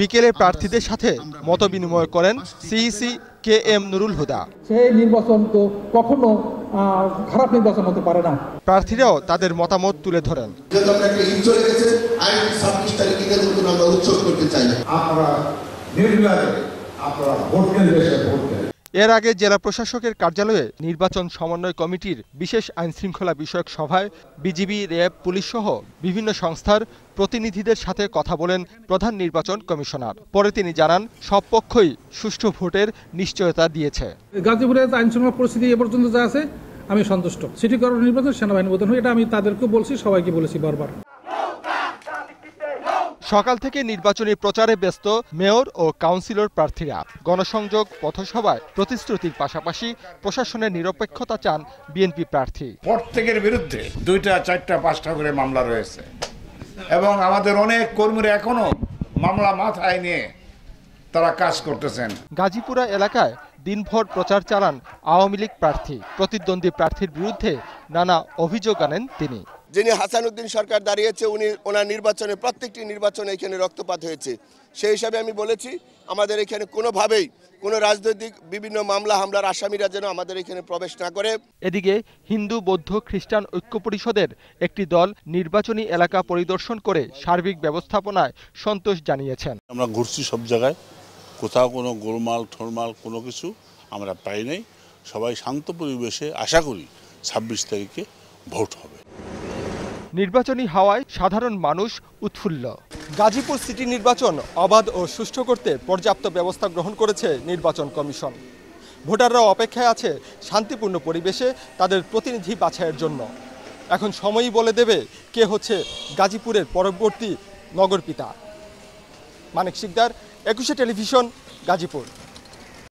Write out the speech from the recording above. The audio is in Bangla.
বিকেলে প্রার্থীদের সাথে মত বিনিময় করেন CEC K M Nurul Huda সেই নির্বাচন তো কখনো খারাপ নির্বাচন হতে পারে না প্রার্থীরাও তাদের মতামত তুলে ধরেন আপনারা এর আগে জেলা প্রশাসকের কার্যালয়ে নির্বাচন সমন্বয় কমিটির বিশেষ আইন শৃঙ্খলা বিষয়ক সভায় বিজিবি র্যাব পুলিশ সহ বিভিন্ন সংস্থার প্রতিনিধিদের সাথে কথা বলেন প্রধান নির্বাচন কমিশনার পরে তিনি জানান সব পক্ষই সুষ্ঠু ভোটের নিশ্চয়তা দিয়েছে গাজীপুরের আইন শৃঙ্খলা পরিস্থিতি এ পর্যন্ত যা আছে আমি সন্তুষ্ট সিটি কর্পোরেশন নির্বাচন সেনাবাহিনী বোধন এটা আমি তাদেরকে বলছি সবাইকে বলেছি বারবার সকাল থেকে নির্বাচনী প্রচারে ব্যস্ত মেয়র ও কাউন্সিলর প্রার্থীরা গণসংযোগ পথসভায় প্রতিশ্রুতির পাশাপাশি প্রশাসনের নিরপেক্ষতা চান বিএনপি প্রার্থী প্রত্যেকের বিরুদ্ধে দুইটা চারটা পাঁচটা করে মামলা রয়েছে এবং আমাদের অনেক কর্মীরা এখনো মামলা মাথায় নিয়ে তারা কাজ করতেছেন গাজীপুরা এলাকায় দিনভর প্রচার চালান আওয়ামী লীগ প্রার্থী প্রতিদ্বন্দ্বী প্রার্থীর বিরুদ্ধে নানা অভিযোগ আনেন তিনি যিনি হাসানুদ্দিন সরকার দাঁড়িয়েছে উনি ওনার নির্বাচনে প্রত্যেকটি নির্বাচনে এখানে রক্তপাত হয়েছে সেই হিসাবে আমি বলেছি আমাদের এখানে কোনোভাবেই কোনো রাজনৈতিক বিভিন্ন মামলা হামলার আসামিরা যেন আমাদের এখানে প্রবেশ না করে এদিকে হিন্দু বৌদ্ধ খ্রিস্টান ঐক্য পরিষদের একটি দল নির্বাচনী এলাকা পরিদর্শন করে সার্বিক ব্যবস্থাপনায় সন্তোষ জানিয়েছেন আমরা ঘুরছি সব জায়গায় কোথাও কোনো গোলমাল ঠোরমাল কোনো কিছু আমরা পাই নাই সবাই শান্ত পরিবেশে আশা করি ছাব্বিশ তারিখে ভোট হবে নির্বাচনী হাওয়ায় সাধারণ মানুষ উৎফুল্ল গাজীপুর সিটি নির্বাচন অবাধ ও সুষ্ঠু করতে পর্যাপ্ত ব্যবস্থা গ্রহণ করেছে নির্বাচন কমিশন ভোটাররা অপেক্ষায় আছে শান্তিপূর্ণ পরিবেশে তাদের প্রতিনিধি বাছাইয়ের জন্য এখন সময়ই বলে দেবে কে হচ্ছে গাজীপুরের পরবর্তী নগর পিতা মানিক শিকদার একুশে টেলিভিশন গাজীপুর